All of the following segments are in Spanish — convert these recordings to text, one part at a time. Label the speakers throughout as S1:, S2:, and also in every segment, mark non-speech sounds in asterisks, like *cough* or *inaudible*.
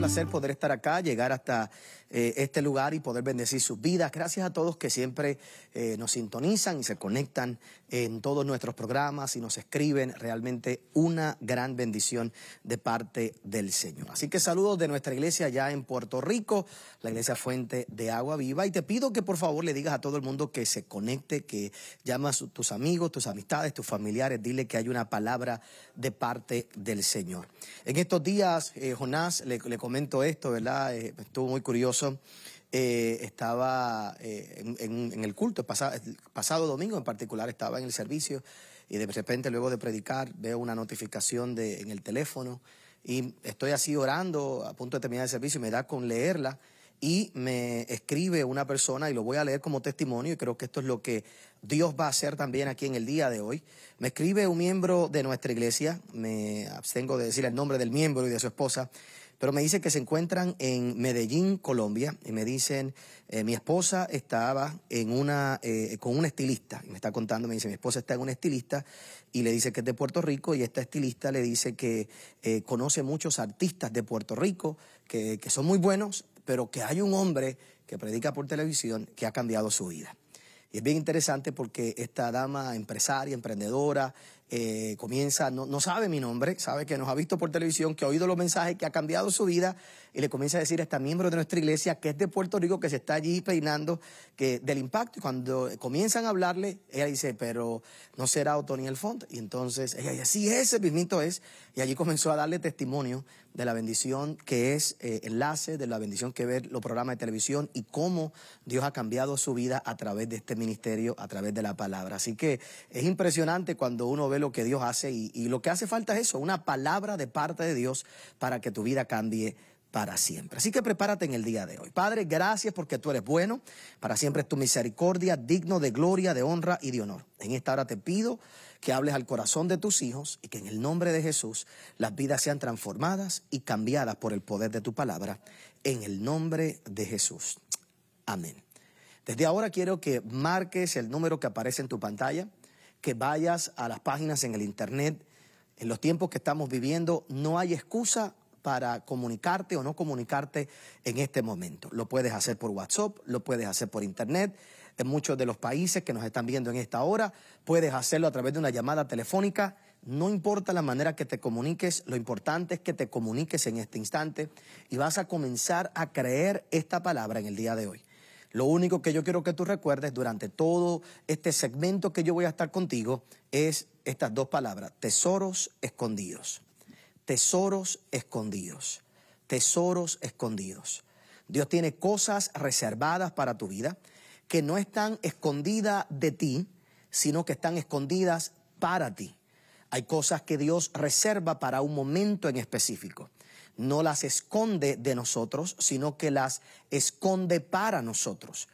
S1: placer poder estar acá, llegar hasta eh, este lugar y poder bendecir sus vidas. Gracias a todos que siempre eh, nos sintonizan y se conectan en todos nuestros programas y nos escriben. Realmente una gran bendición de parte del Señor. Así que saludos de nuestra iglesia allá en Puerto Rico, la iglesia Fuente de Agua Viva. Y te pido que por favor le digas a todo el mundo que se conecte, que llama a tus amigos, tus amistades, tus familiares. Dile que hay una palabra de parte del Señor. En estos días, eh, Jonás le, momento esto, ¿verdad? Eh, estuvo muy curioso. Eh, estaba eh, en, el culto, el pasado, domingo en particular, estaba en el servicio y de repente luego de predicar veo una notificación de, en el teléfono y estoy así orando a punto de terminar el servicio y me da con leerla y me escribe una persona y lo voy a leer como testimonio y creo que esto es lo que Dios va a hacer también aquí en el día de hoy. Me escribe un miembro de nuestra iglesia, me abstengo de decir el nombre del miembro y de su esposa, pero me dice que se encuentran en Medellín, Colombia, y me dicen, eh, mi esposa estaba en una, eh, con un estilista, y me está contando, me dice, mi esposa está en un estilista, y le dice que es de Puerto Rico, y esta estilista le dice que eh, conoce muchos artistas de Puerto Rico, que son muy buenos, pero que hay un hombre que predica por televisión que ha cambiado su vida. Y es bien interesante porque esta dama empresaria, emprendedora, eh, comienza, no, sabe mi nombre, sabe que nos ha visto por televisión, que ha oído los mensajes, que ha cambiado su vida y le comienza a decir a este miembro de nuestra iglesia que es de Puerto Rico, que se está allí peinando, que del impacto. Y cuando comienzan a hablarle, ella dice, pero no será el Font. Y entonces ella dice, sí, ese mismito es. Y allí comenzó a darle testimonio de la bendición que es eh, enlace, de la bendición que ver los programas de televisión y cómo Dios ha cambiado su vida a través de este ministerio, a través de la palabra. Así que es impresionante cuando uno ve lo que Dios hace y, y lo que hace falta es eso, una palabra de parte de Dios para que tu vida cambie para siempre. Así que prepárate en el día de hoy. Padre, gracias porque tú eres bueno, para siempre es tu misericordia, digno de gloria, de honra y de honor. En esta hora te pido que hables al corazón de tus hijos y que en el nombre de Jesús las vidas sean transformadas y cambiadas por el poder de tu palabra, en el nombre de Jesús. Amén. Desde ahora quiero que marques el número que aparece en tu pantalla, que vayas a las páginas en el Internet. En los tiempos que estamos viviendo no hay excusa para comunicarte o no comunicarte en este momento. Lo puedes hacer por WhatsApp, lo puedes hacer por Internet en muchos de los países que nos están viendo en esta hora. Puedes hacerlo a través de una llamada telefónica. No importa la manera que te comuniques, lo importante es que te comuniques en este instante y vas a comenzar a creer esta palabra en el día de hoy. Lo único que yo quiero que tú recuerdes durante todo este segmento que yo voy a estar contigo es estas dos palabras, tesoros escondidos. Tesoros escondidos. Tesoros escondidos. Dios tiene cosas reservadas para tu vida que no están escondidas de ti, sino que están escondidas para ti. Hay cosas que Dios reserva para un momento en específico. No las esconde de nosotros, sino que las esconde para nosotros.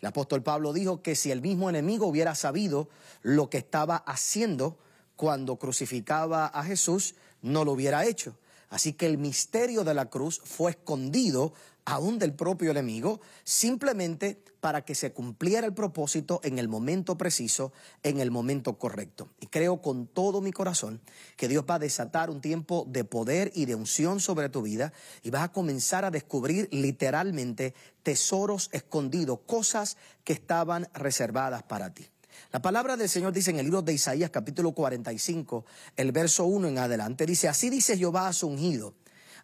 S1: El apóstol Pablo dijo que si el mismo enemigo hubiera sabido lo que estaba haciendo cuando crucificaba a Jesús, no lo hubiera hecho. Así que el misterio de la cruz fue escondido aún del propio enemigo, simplemente para que se cumpliera el propósito en el momento preciso, en el momento correcto. Y creo con todo mi corazón que Dios va a desatar un tiempo de poder y de unción sobre tu vida y vas a comenzar a descubrir literalmente tesoros escondidos, cosas que estaban reservadas para ti. La palabra del Señor dice en el libro de Isaías capítulo 45, el verso 1 en adelante, dice, así dice Jehová a su ungido,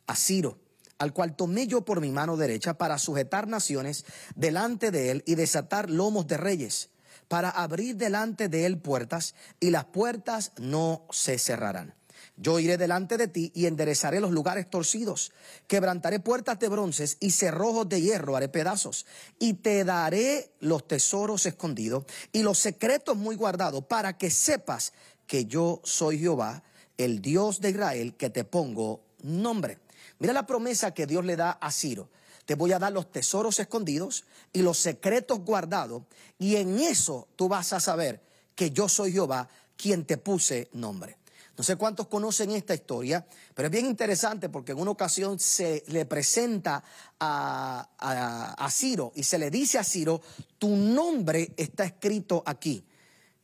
S1: a Ciro al cual tomé yo por mi mano derecha para sujetar naciones delante de él y desatar lomos de reyes, para abrir delante de él puertas, y las puertas no se cerrarán. Yo iré delante de ti y enderezaré los lugares torcidos, quebrantaré puertas de bronces y cerrojos de hierro haré pedazos, y te daré los tesoros escondidos y los secretos muy guardados, para que sepas que yo soy Jehová, el Dios de Israel, que te pongo nombre. Mira la promesa que Dios le da a Ciro. Te voy a dar los tesoros escondidos y los secretos guardados, y en eso tú vas a saber que yo soy Jehová quien te puse nombre. No sé cuántos conocen esta historia, pero es bien interesante porque en una ocasión se le presenta a, Ciro y se le dice a Ciro, tu nombre está escrito aquí.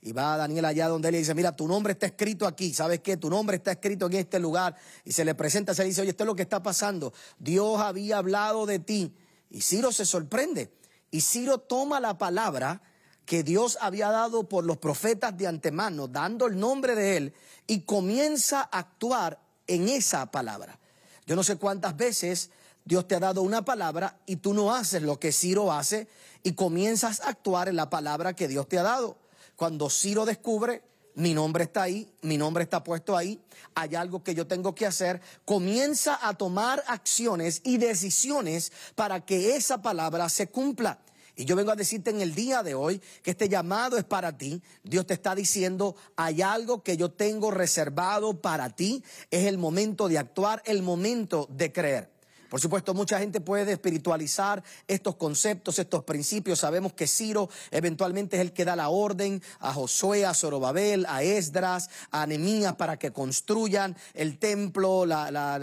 S1: Y va Daniel allá donde él le dice, mira, tu nombre está escrito aquí, ¿sabes qué? Tu nombre está escrito en este lugar. Y se le presenta, se le dice, oye, esto es lo que está pasando. Dios había hablado de ti. Y Ciro se sorprende. Y Ciro toma la palabra que Dios había dado por los profetas de antemano, dando el nombre de él, y comienza a actuar en esa palabra. Yo no sé cuántas veces Dios te ha dado una palabra y tú no haces lo que Ciro hace y comienzas a actuar en la palabra que Dios te ha dado. Cuando Ciro descubre, mi nombre está ahí, mi nombre está puesto ahí, hay algo que yo tengo que hacer, comienza a tomar acciones y decisiones para que esa palabra se cumpla. Y yo vengo a decirte en el día de hoy que este llamado es para ti. Dios te está diciendo, hay algo que yo tengo reservado para ti. Es el momento de actuar, el momento de creer. Por supuesto, mucha gente puede espiritualizar estos conceptos, estos principios. Sabemos que Ciro eventualmente es el que da la orden a Josué, a Zorobabel, a Esdras, a Nehemías para que construyan el templo,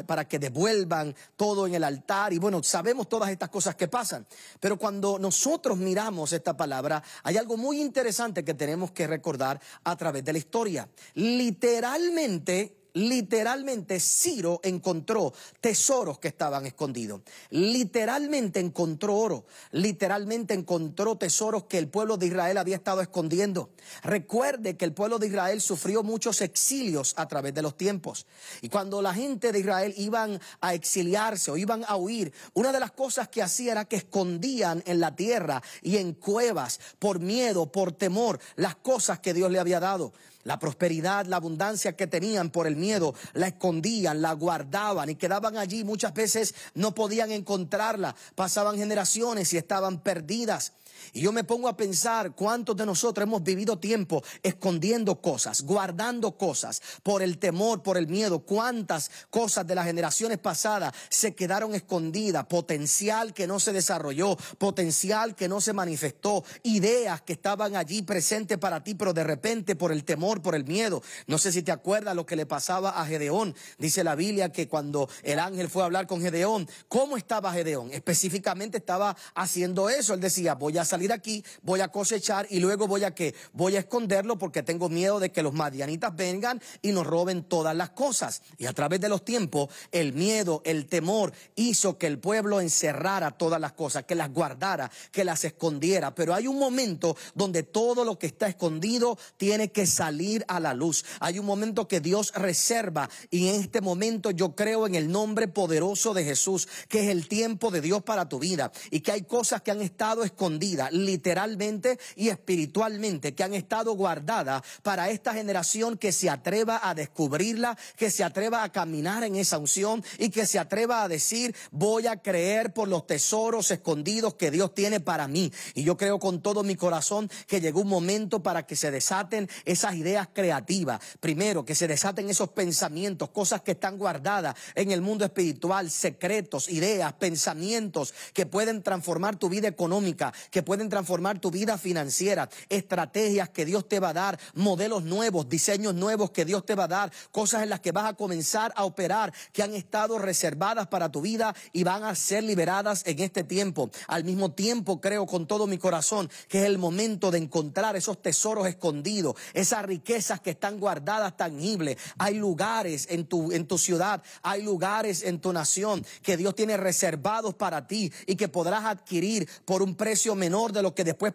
S1: para que devuelvan todo en el altar. Y bueno, sabemos todas estas cosas que pasan. Pero cuando nosotros miramos esta palabra, hay algo muy interesante que tenemos que recordar a través de la historia. Literalmente, literalmente Ciro encontró tesoros que estaban escondidos. Literalmente encontró oro. Literalmente encontró tesoros que el pueblo de Israel había estado escondiendo. Recuerde que el pueblo de Israel sufrió muchos exilios a través de los tiempos. Y cuando la gente de Israel iban a exiliarse o iban a huir, una de las cosas que hacía era que escondían en la tierra y en cuevas por miedo, por temor, las cosas que Dios le había dado. La prosperidad, la abundancia que tenían por el miedo, la escondían, la guardaban y quedaban allí. Muchas veces no podían encontrarla. Pasaban generaciones y estaban perdidas. Y yo me pongo a pensar cuántos de nosotros hemos vivido tiempo escondiendo cosas, guardando cosas por el temor, por el miedo, cuántas cosas de las generaciones pasadas se quedaron escondidas, potencial que no se desarrolló, potencial que no se manifestó, ideas que estaban allí presentes para ti, pero de repente por el temor, por el miedo. No sé si te acuerdas lo que le pasaba a Gedeón. Dice la Biblia que cuando el ángel fue a hablar con Gedeón, ¿cómo estaba Gedeón? Específicamente estaba haciendo eso. Él decía, voy a salir aquí, voy a cosechar y luego voy a qué? Voy a esconderlo porque tengo miedo de que los madianitas vengan y nos roben todas las cosas. Y a través de los tiempos, el miedo, el temor hizo que el pueblo encerrara todas las cosas, que las guardara, que las escondiera. Pero hay un momento donde todo lo que está escondido tiene que salir a la luz. Hay un momento que Dios reserva y en este momento yo creo en el nombre poderoso de Jesús, que es el tiempo de Dios para tu vida y que hay cosas que han estado escondidas literalmente y espiritualmente, que han estado guardadas para esta generación que se atreva a descubrirla, que se atreva a caminar en esa unción y que se atreva a decir, voy a creer por los tesoros escondidos que Dios tiene para mí. Y yo creo con todo mi corazón que llegó un momento para que se desaten esas ideas creativas. Primero, que se desaten esos pensamientos, cosas que están guardadas en el mundo espiritual, secretos, ideas, pensamientos que pueden transformar tu vida económica, que pueden transformar tu vida financiera, estrategias que Dios te va a dar, modelos nuevos, diseños nuevos que Dios te va a dar, cosas en las que vas a comenzar a operar que han estado reservadas para tu vida y van a ser liberadas en este tiempo. Al mismo tiempo creo con todo mi corazón que es el momento de encontrar esos tesoros escondidos, esas riquezas que están guardadas tangibles. Hay lugares en tu, en tu ciudad, hay lugares en tu nación que Dios tiene reservados para ti y que podrás adquirir por un precio menor de lo que después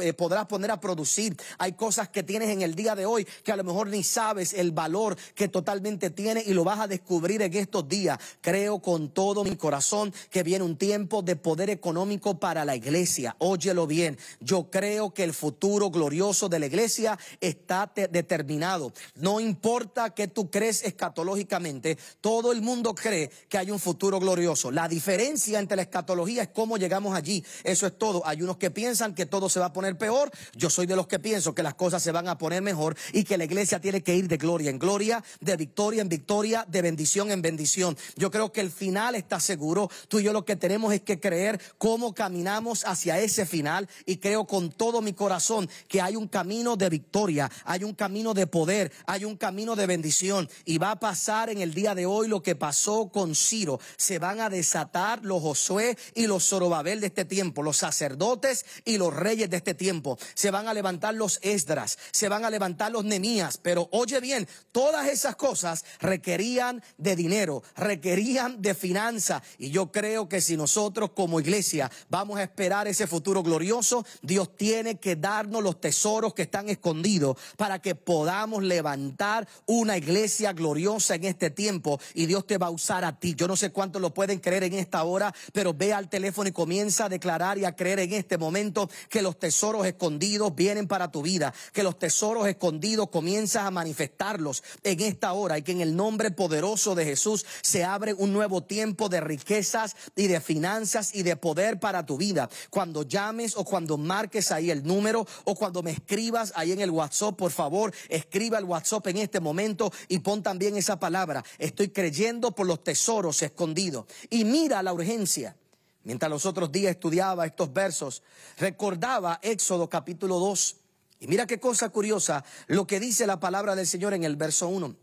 S1: eh, podrás poner a producir. Hay cosas que tienes en el día de hoy que a lo mejor ni sabes el valor que totalmente tiene y lo vas a descubrir en estos días. Creo con todo mi corazón que viene un tiempo de poder económico para la iglesia. Óyelo bien. Yo creo que el futuro glorioso de la iglesia está determinado. No importa que tú crees escatológicamente, todo el mundo cree que hay un futuro glorioso. La diferencia entre la escatología es cómo llegamos allí. Eso es todo. Hay unos los que piensan que todo se va a poner peor, yo soy de los que pienso que las cosas se van a poner mejor y que la iglesia tiene que ir de gloria en gloria, de victoria en victoria, de bendición en bendición. Yo creo que el final está seguro. Tú y yo lo que tenemos es que creer cómo caminamos hacia ese final y creo con todo mi corazón que hay un camino de victoria, hay un camino de poder, hay un camino de bendición y va a pasar en el día de hoy lo que pasó con Ciro. Se van a desatar los Josué y los Zorobabel de este tiempo, los sacerdotes y los reyes de este tiempo. Se van a levantar los Esdras, se van a levantar los Nemías, pero oye bien, todas esas cosas requerían de dinero, requerían de finanza y yo creo que si nosotros como iglesia vamos a esperar ese futuro glorioso, Dios tiene que darnos los tesoros que están escondidos para que podamos levantar una iglesia gloriosa en este tiempo y Dios te va a usar a ti. Yo no sé cuánto lo pueden creer en esta hora, pero ve al teléfono y comienza a declarar y a creer en este este momento que los tesoros escondidos vienen para tu vida, que los tesoros escondidos comienzas a manifestarlos en esta hora y que en el nombre poderoso de Jesús se abre un nuevo tiempo de riquezas y de finanzas y de poder para tu vida. Cuando llames o cuando marques ahí el número o cuando me escribas ahí en el WhatsApp, por favor, escriba el WhatsApp en este momento y pon también esa palabra. Estoy creyendo por los tesoros escondidos. Y mira la urgencia. Mientras los otros días estudiaba estos versos, recordaba Éxodo capítulo 2. Y mira qué cosa curiosa lo que dice la palabra del Señor en el verso 1.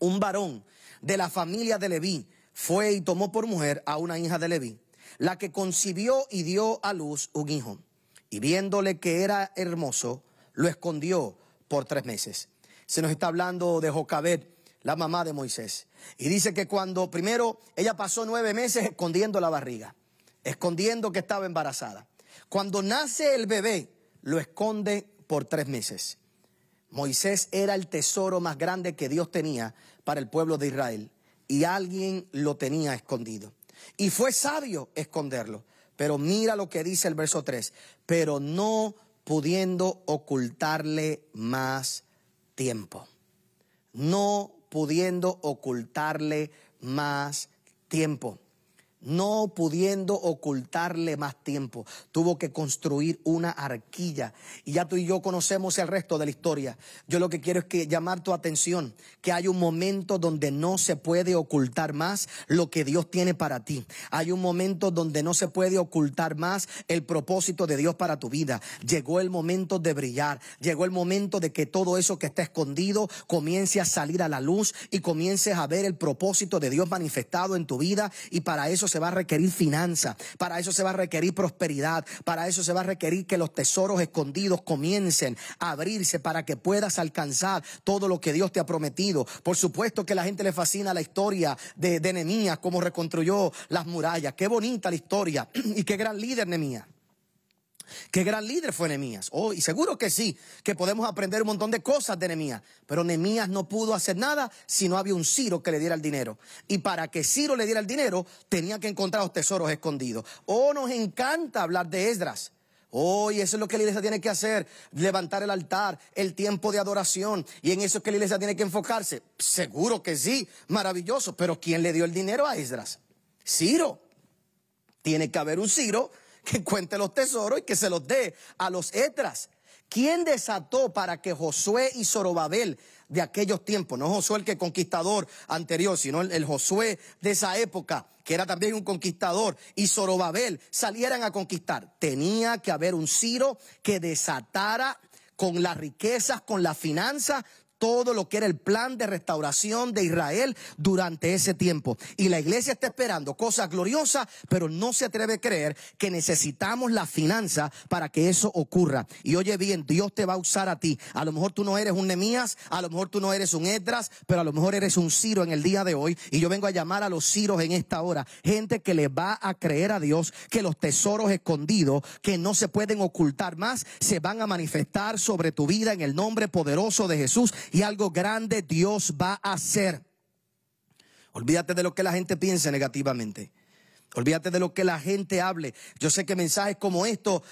S1: Un varón de la familia de Leví fue y tomó por mujer a una hija de Leví, la que concibió y dio a luz un hijo. Y viéndole que era hermoso, lo escondió por tres meses. Se nos está hablando de Jocabet, la mamá de Moisés. Y dice que cuando primero ella pasó nueve meses escondiendo la barriga escondiendo que estaba embarazada. Cuando nace el bebé, lo esconde por tres meses. Moisés era el tesoro más grande que Dios tenía para el pueblo de Israel y alguien lo tenía escondido. Y fue sabio esconderlo. Pero mira lo que dice el verso 3, pero no pudiendo ocultarle más tiempo. No pudiendo ocultarle más tiempo no pudiendo ocultarle más tiempo, tuvo que construir una arquilla. Y ya tú y yo conocemos el resto de la historia. Yo lo que quiero es que llamar tu atención, que hay un momento donde no se puede ocultar más lo que Dios tiene para ti. Hay un momento donde no se puede ocultar más el propósito de Dios para tu vida. Llegó el momento de brillar, llegó el momento de que todo eso que está escondido comience a salir a la luz y comiences a ver el propósito de Dios manifestado en tu vida y para eso se va a requerir finanza, para eso se va a requerir prosperidad, para eso se va a requerir que los tesoros escondidos comiencen a abrirse para que puedas alcanzar todo lo que Dios te ha prometido. Por supuesto que a la gente le fascina la historia de, de Nemías, cómo reconstruyó las murallas. Qué bonita la historia *clears throat* y qué gran líder Nemías. Qué gran líder fue Nehemías. Oh, y seguro que sí, que podemos aprender un montón de cosas de Nehemías. Pero Nehemías no pudo hacer nada si no había un Ciro que le diera el dinero. Y para que Ciro le diera el dinero, tenía que encontrar los tesoros escondidos. Oh, nos encanta hablar de Esdras. ...oh y eso es lo que la iglesia tiene que hacer, levantar el altar, el tiempo de adoración. Y en eso es que la iglesia tiene que enfocarse. Seguro que sí, maravilloso. Pero ¿quién le dio el dinero a Esdras? Ciro. Tiene que haber un Ciro que cuente los tesoros y que se los dé a los etras. ¿Quién desató para que Josué y Zorobabel de aquellos tiempos, no Josué el que conquistador anterior, sino el, el, Josué de esa época, que era también un conquistador, y Zorobabel salieran a conquistar? Tenía que haber un Ciro que desatara con las riquezas, con las finanzas, todo lo que era el plan de restauración de Israel durante ese tiempo. Y la iglesia está esperando cosas gloriosas, pero no se atreve a creer que necesitamos la finanza para que eso ocurra. Y oye bien, Dios te va a usar a ti. A lo mejor tú no eres un Nemías, a lo mejor tú no eres un Edras, pero a lo mejor eres un Ciro en el día de hoy. Y yo vengo a llamar a los Ciros en esta hora. Gente que le va a creer a Dios que los tesoros escondidos, que no se pueden ocultar más, se van a manifestar sobre tu vida en el nombre poderoso de Jesús y algo grande Dios va a hacer. Olvídate de lo que la gente piense negativamente. Olvídate de lo que la gente hable. Yo sé que mensajes como estos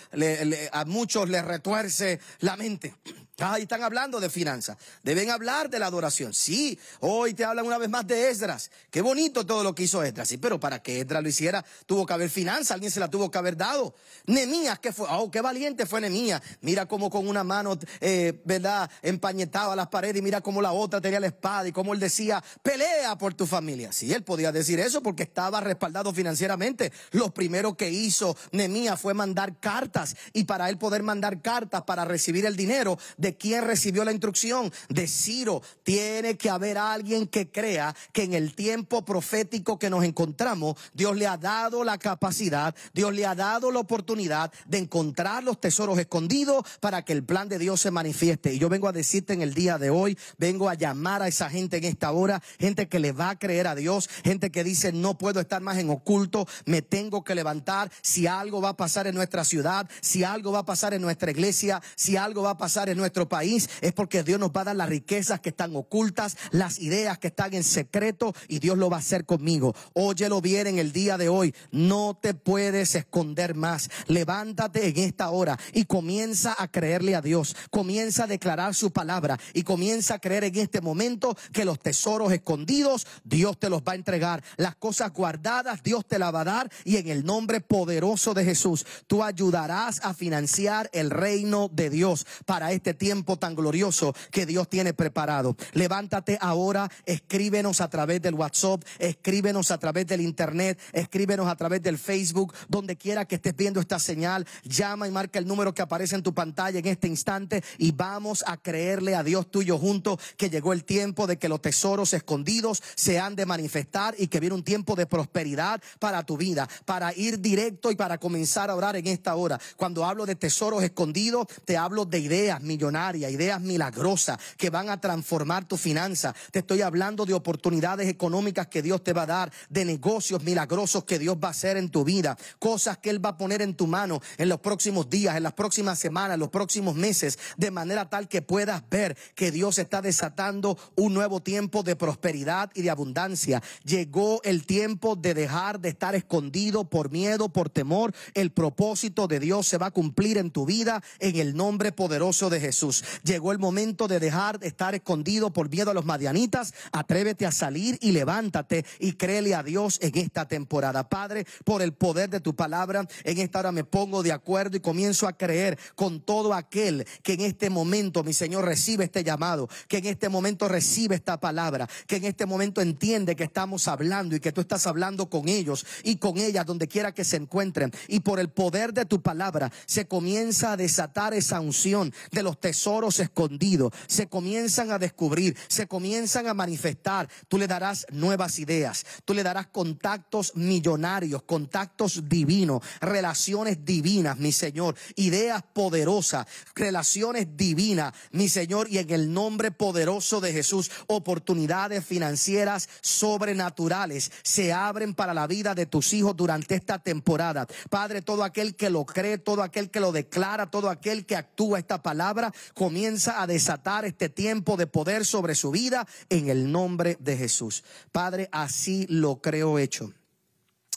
S1: a muchos les retuerce la mente. Ahí están hablando de finanzas. Deben hablar de la adoración. Sí, hoy te hablan una vez más de Esdras. Qué bonito todo lo que hizo Esdras. Sí, pero para que Esdras lo hiciera, tuvo que haber finanzas. Alguien se la tuvo que haber dado. Nemías, que fue, oh, qué valiente fue Nemías. Mira cómo con una mano, eh, ¿verdad?, empañetaba las paredes y mira cómo la otra tenía la espada y cómo él decía, pelea por tu familia. Sí, él podía decir eso porque estaba respaldado financieramente. Lo primero que hizo Nemías fue mandar cartas y para él poder mandar cartas para recibir el dinero, de quién recibió la instrucción, de Ciro. Tiene que haber alguien que crea que en el tiempo profético que nos encontramos, Dios le ha dado la capacidad, Dios le ha dado la oportunidad de encontrar los tesoros escondidos para que el plan de Dios se manifieste. Y yo vengo a decirte en el día de hoy, vengo a llamar a esa gente en esta hora, gente que le va a creer a Dios, gente que dice, no puedo estar más en oculto, me tengo que levantar si algo va a pasar en nuestra ciudad, si algo va a pasar en nuestra iglesia, si algo va a pasar en nuestra nuestro país es porque Dios nos va a dar las riquezas que están ocultas, las ideas que están en secreto y Dios lo va a hacer conmigo. Óyelo bien en el día de hoy. No te puedes esconder más. Levántate en esta hora y comienza a creerle a Dios. Comienza a declarar su palabra y comienza a creer en este momento que los tesoros escondidos Dios te los va a entregar. Las cosas guardadas Dios te las va a dar y en el nombre poderoso de Jesús tú ayudarás a financiar el reino de Dios para este tiempo tiempo tan glorioso que Dios tiene preparado. Levántate ahora, escríbenos a través del WhatsApp, escríbenos a través del Internet, escríbenos a través del Facebook, donde quiera que estés viendo esta señal, llama y marca el número que aparece en tu pantalla en este instante y vamos a creerle a Dios tuyo juntos que llegó el tiempo de que los tesoros escondidos se han de manifestar y que viene un tiempo de prosperidad para tu vida, para ir directo y para comenzar a orar en esta hora. Cuando hablo de tesoros escondidos, te hablo de ideas millonarias ideas milagrosas que van a transformar tu finanza. Te estoy hablando de oportunidades económicas que Dios te va a dar, de negocios milagrosos que Dios va a hacer en tu vida, cosas que Él va a poner en tu mano en los próximos días, en las próximas semanas, en los próximos meses, de manera tal que puedas ver que Dios está desatando un nuevo tiempo de prosperidad y de abundancia. Llegó el tiempo de dejar de estar escondido por miedo, por temor. El propósito de Dios se va a cumplir en tu vida en el nombre poderoso de Jesús. Llegó el momento de dejar de estar escondido por miedo a los madianitas. Atrévete a salir y levántate y créele a Dios en esta temporada. Padre, por el poder de tu palabra, en esta hora me pongo de acuerdo y comienzo a creer con todo aquel que en este momento, mi Señor, recibe este llamado, que en este momento recibe esta palabra, que en este momento entiende que estamos hablando y que tú estás hablando con ellos y con ellas donde quiera que se encuentren. Y por el poder de tu palabra se comienza a desatar esa unción de los testigos tesoros escondidos se comienzan a descubrir, se comienzan a manifestar. Tú le darás nuevas ideas, tú le darás contactos millonarios, contactos divinos, relaciones divinas, mi Señor, ideas poderosas, relaciones divinas, mi Señor, y en el nombre poderoso de Jesús, oportunidades financieras sobrenaturales se abren para la vida de tus hijos durante esta temporada. Padre, todo aquel que lo cree, todo aquel que lo declara, todo aquel que actúa esta palabra, comienza a desatar este tiempo de poder sobre su vida en el nombre de Jesús. Padre, así lo creo hecho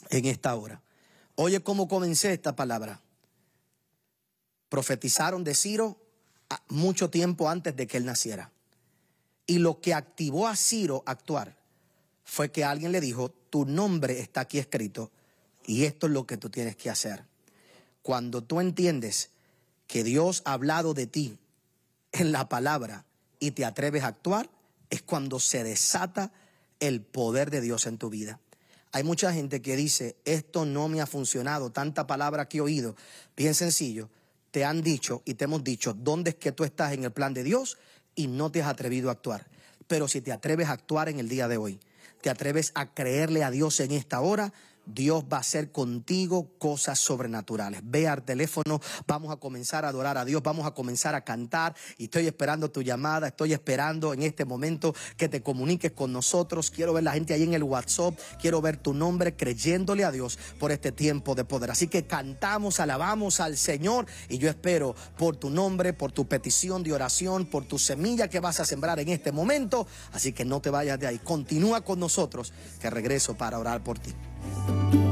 S1: en esta hora. Oye cómo comencé esta palabra. Profetizaron de Ciro ah, mucho tiempo antes de que él naciera. Y lo que activó a Ciro a actuar fue que alguien le dijo, tu nombre está aquí escrito y esto es lo que tú tienes que hacer. Cuando tú entiendes que Dios ha hablado de ti en la palabra y te atreves a actuar, es cuando se desata el poder de Dios en tu vida. Hay mucha gente que dice, esto no me ha funcionado, tanta palabra que he oído. Bien sencillo, te han dicho y te hemos dicho dónde es que tú estás en el plan de Dios y no te has atrevido a actuar. Pero si te atreves a actuar en el día de hoy, te atreves a creerle a Dios en esta hora, Dios va a hacer contigo cosas sobrenaturales. Ve al teléfono, vamos a comenzar a adorar a Dios, vamos a comenzar a cantar y estoy esperando tu llamada, estoy esperando en este momento que te comuniques con nosotros. Quiero ver la gente ahí en el WhatsApp, quiero ver tu nombre creyéndole a Dios por este tiempo de poder. Así que cantamos, alabamos al Señor y yo espero por tu nombre, por tu petición de oración, por tu semilla que vas a sembrar en este momento. Así que no te vayas de ahí, continúa con nosotros que regreso para orar por ti. you